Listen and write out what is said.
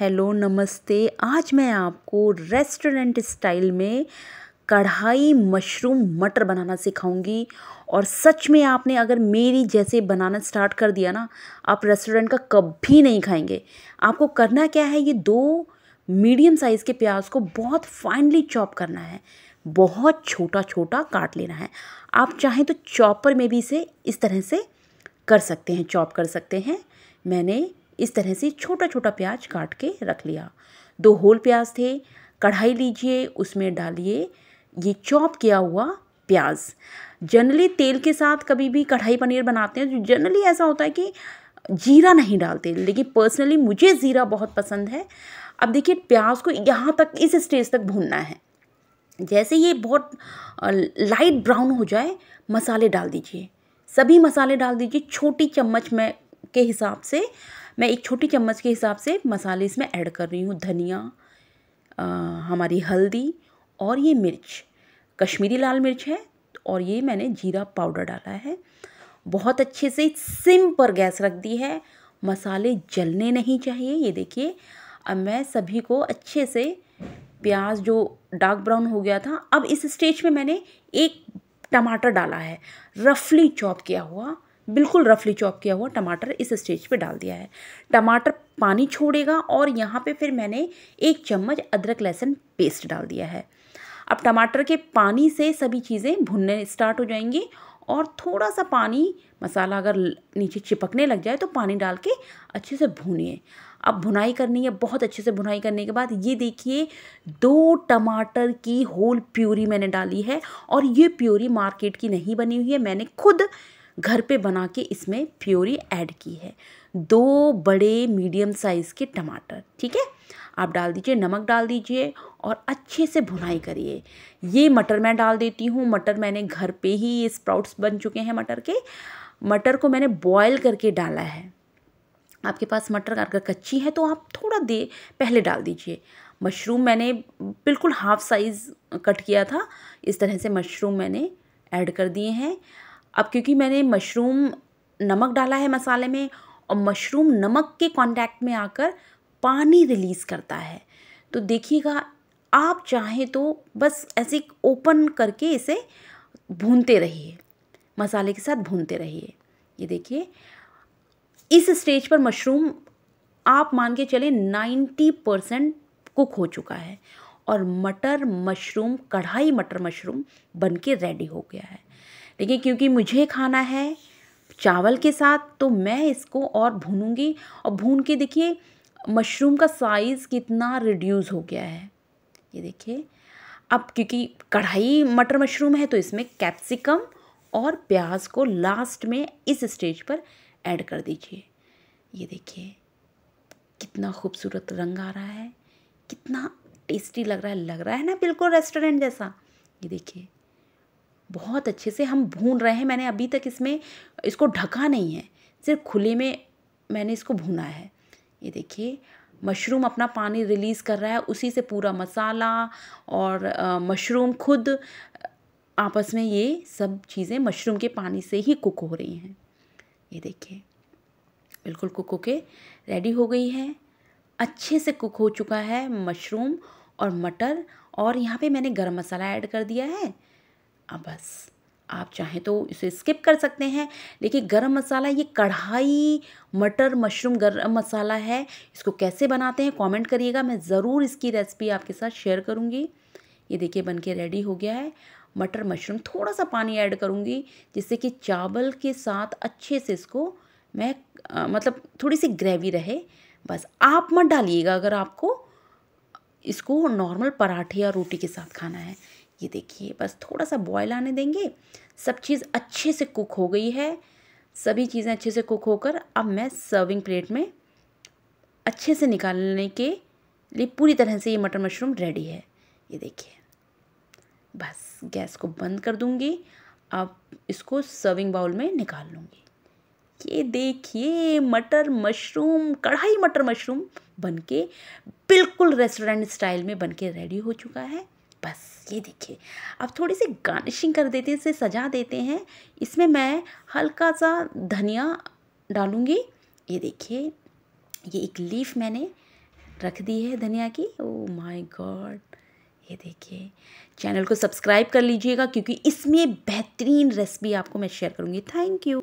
hello नमस्ते आज मैं आपको रेस्टोरेंट स्टाइल में कढ़ाई मशरूम मटर बनाना सिखाऊंगी और सच में आपने अगर मेरी जैसे बनाना स्टार्ट कर दिया ना आप रेस्टोरेंट का कभी नहीं खाएंगे आपको करना क्या है ये दो मीडियम साइज़ के प्याज को बहुत फाइनली चॉप करना है बहुत छोटा छोटा काट लेना है आप चाहें तो चॉपर में भी इसे इस तरह से कर सकते हैं चॉप कर सकते हैं मैंने इस तरह से छोटा छोटा प्याज काट के रख लिया दो होल प्याज थे कढ़ाई लीजिए उसमें डालिए ये चॉप किया हुआ प्याज जनरली तेल के साथ कभी भी कढ़ाई पनीर बनाते हैं तो जनरली ऐसा होता है कि जीरा नहीं डालते लेकिन पर्सनली मुझे ज़ीरा बहुत पसंद है अब देखिए प्याज को यहाँ तक इस स्टेज तक भूनना है जैसे ये बहुत लाइट ब्राउन हो जाए मसाले डाल दीजिए सभी मसाले डाल दीजिए छोटी चम्मच में के हिसाब से मैं एक छोटी चम्मच के हिसाब से मसाले इसमें ऐड कर रही हूँ धनिया हमारी हल्दी और ये मिर्च कश्मीरी लाल मिर्च है और ये मैंने जीरा पाउडर डाला है बहुत अच्छे से सिम पर गैस रख दी है मसाले जलने नहीं चाहिए ये देखिए अब मैं सभी को अच्छे से प्याज जो डार्क ब्राउन हो गया था अब इस स्टेज में मैंने एक टमाटर डाला है रफली चॉप किया हुआ बिल्कुल रफली चॉप किया हुआ टमाटर इस स्टेज पे डाल दिया है टमाटर पानी छोड़ेगा और यहाँ पे फिर मैंने एक चम्मच अदरक लहसुन पेस्ट डाल दिया है अब टमाटर के पानी से सभी चीज़ें भुनने स्टार्ट हो जाएंगी और थोड़ा सा पानी मसाला अगर नीचे चिपकने लग जाए तो पानी डाल के अच्छे से भूनिए अब भुनाई करनी है बहुत अच्छे से भुनाई करने के बाद ये देखिए दो टमाटर की होल प्यूरी मैंने डाली है और ये प्यूरी मार्केट की नहीं बनी हुई है मैंने खुद घर पे बना के इसमें प्योरी ऐड की है दो बड़े मीडियम साइज़ के टमाटर ठीक है आप डाल दीजिए नमक डाल दीजिए और अच्छे से भुनाई करिए ये मटर मैं डाल देती हूँ मटर मैंने घर पे ही ये स्प्राउट्स बन चुके हैं मटर के मटर को मैंने बॉयल करके डाला है आपके पास मटर अगर कच्ची है तो आप थोड़ा दे पहले डाल दीजिए मशरूम मैंने बिल्कुल हाफ साइज़ कट किया था इस तरह से मशरूम मैंने ऐड कर दिए हैं अब क्योंकि मैंने मशरूम नमक डाला है मसाले में और मशरूम नमक के कांटेक्ट में आकर पानी रिलीज़ करता है तो देखिएगा आप चाहें तो बस ऐसे ओपन करके इसे भूनते रहिए मसाले के साथ भूनते रहिए ये देखिए इस स्टेज पर मशरूम आप मान के चले नाइन्टी परसेंट कुक हो चुका है और मटर मशरूम कढ़ाई मटर मशरूम बन के रेडी हो गया है देखिए क्योंकि मुझे खाना है चावल के साथ तो मैं इसको और भूनूंगी और भून के देखिए मशरूम का साइज़ कितना रिड्यूस हो गया है ये देखिए अब क्योंकि कढ़ाई मटर मशरूम है तो इसमें कैप्सिकम और प्याज को लास्ट में इस स्टेज पर ऐड कर दीजिए ये देखिए कितना खूबसूरत रंग आ रहा है कितना टेस्टी लग रहा है लग रहा है ना बिल्कुल रेस्टोरेंट जैसा ये देखिए बहुत अच्छे से हम भून रहे हैं मैंने अभी तक इसमें इसको ढका नहीं है सिर्फ खुले में मैंने इसको भूना है ये देखिए मशरूम अपना पानी रिलीज़ कर रहा है उसी से पूरा मसाला और मशरूम खुद आपस में ये सब चीज़ें मशरूम के पानी से ही कुक हो रही हैं ये देखिए बिल्कुल कुक होके रेडी हो गई है अच्छे से कुक हो चुका है मशरूम और मटर और यहाँ पे मैंने गरम मसाला ऐड कर दिया है अब बस आप चाहें तो इसे स्किप कर सकते हैं देखिए गरम मसाला ये कढ़ाई मटर मशरूम गरम मसाला है इसको कैसे बनाते हैं कमेंट करिएगा मैं ज़रूर इसकी रेसिपी आपके साथ शेयर करूँगी ये देखिए बन के रेडी हो गया है मटर मशरूम थोड़ा सा पानी ऐड करूँगी जिससे कि चावल के साथ अच्छे से इसको मैं आ, मतलब थोड़ी सी ग्रेवी रहे बस आप मत डालिएगा अगर आपको इसको नॉर्मल पराठे या रोटी के साथ खाना है ये देखिए बस थोड़ा सा बॉयल आने देंगे सब चीज़ अच्छे से कुक हो गई है सभी चीज़ें अच्छे से कुक होकर अब मैं सर्विंग प्लेट में अच्छे से निकालने के लिए पूरी तरह से ये मटर मशरूम रेडी है ये देखिए बस गैस को बंद कर दूँगी अब इसको सर्विंग बाउल में निकाल लूँगी ये देखिए मटर मशरूम कढ़ाई मटर मशरूम बनके बिल्कुल रेस्टोरेंट स्टाइल में बनके रेडी हो चुका है बस ये देखिए अब थोड़ी सी गार्निशिंग कर देते हैं इसे सजा देते हैं इसमें मैं हल्का सा धनिया डालूँगी ये देखिए ये एक लीफ मैंने रख दी है धनिया की ओ माय गॉड ये देखिए चैनल को सब्सक्राइब कर लीजिएगा क्योंकि इसमें बेहतरीन रेसिपी आपको मैं शेयर करूँगी थैंक यू